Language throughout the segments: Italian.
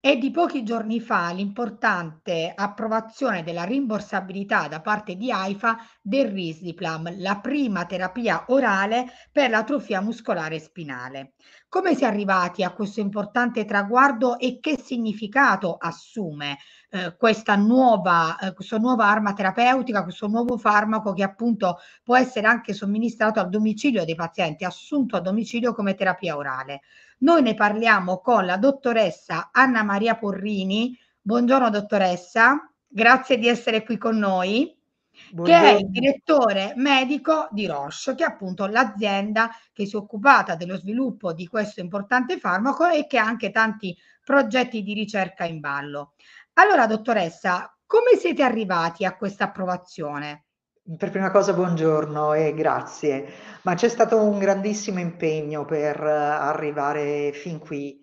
È di pochi giorni fa l'importante approvazione della rimborsabilità da parte di AIFA del Risdiplam, la prima terapia orale per l'atrofia muscolare spinale. Come si è arrivati a questo importante traguardo e che significato assume eh, questa, nuova, eh, questa nuova arma terapeutica, questo nuovo farmaco che appunto può essere anche somministrato a domicilio dei pazienti, assunto a domicilio come terapia orale? Noi ne parliamo con la dottoressa Anna Maria Porrini. Buongiorno dottoressa, grazie di essere qui con noi. Buongiorno. che è il direttore medico di Roche, che è appunto l'azienda che si è occupata dello sviluppo di questo importante farmaco e che ha anche tanti progetti di ricerca in ballo. Allora, dottoressa, come siete arrivati a questa approvazione? Per prima cosa buongiorno e grazie, ma c'è stato un grandissimo impegno per eh, arrivare fin qui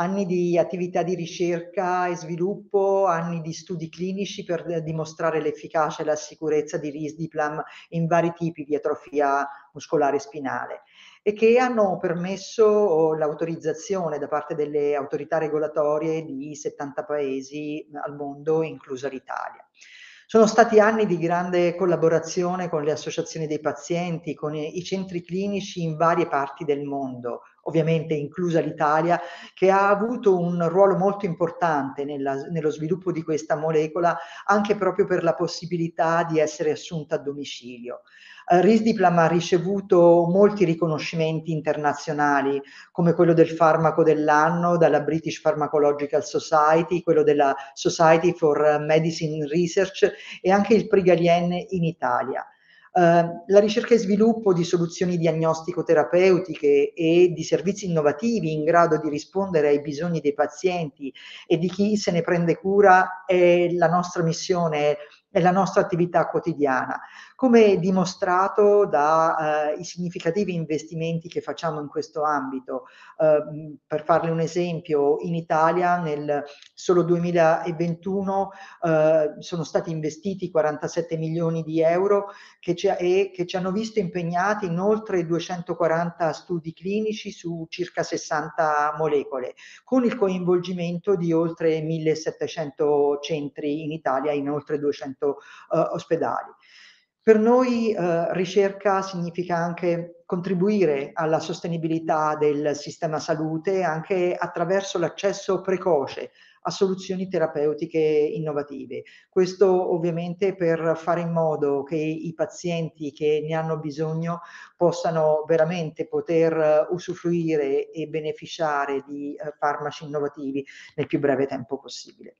anni di attività di ricerca e sviluppo, anni di studi clinici per eh, dimostrare l'efficacia e la sicurezza di risdiplam in vari tipi di atrofia muscolare spinale e che hanno permesso l'autorizzazione da parte delle autorità regolatorie di 70 paesi al mondo, inclusa l'Italia. Sono stati anni di grande collaborazione con le associazioni dei pazienti, con i centri clinici in varie parti del mondo, ovviamente inclusa l'Italia, che ha avuto un ruolo molto importante nella, nello sviluppo di questa molecola, anche proprio per la possibilità di essere assunta a domicilio. Eh, Risdiplam ha ricevuto molti riconoscimenti internazionali, come quello del farmaco dell'anno dalla British Pharmacological Society, quello della Society for Medicine Research e anche il Prigalien in Italia. Ehm, la ricerca e sviluppo di soluzioni diagnostico-terapeutiche e di servizi innovativi in grado di rispondere ai bisogni dei pazienti e di chi se ne prende cura è la nostra missione, è la nostra attività quotidiana come dimostrato dai eh, significativi investimenti che facciamo in questo ambito. Eh, mm, per farle un esempio, in Italia nel solo 2021 eh, sono stati investiti 47 milioni di euro che ci, e che ci hanno visto impegnati in oltre 240 studi clinici su circa 60 molecole, con il coinvolgimento di oltre 1700 centri in Italia in oltre 200 eh, ospedali. Per noi eh, ricerca significa anche contribuire alla sostenibilità del sistema salute anche attraverso l'accesso precoce a soluzioni terapeutiche innovative. Questo ovviamente per fare in modo che i pazienti che ne hanno bisogno possano veramente poter eh, usufruire e beneficiare di eh, farmaci innovativi nel più breve tempo possibile.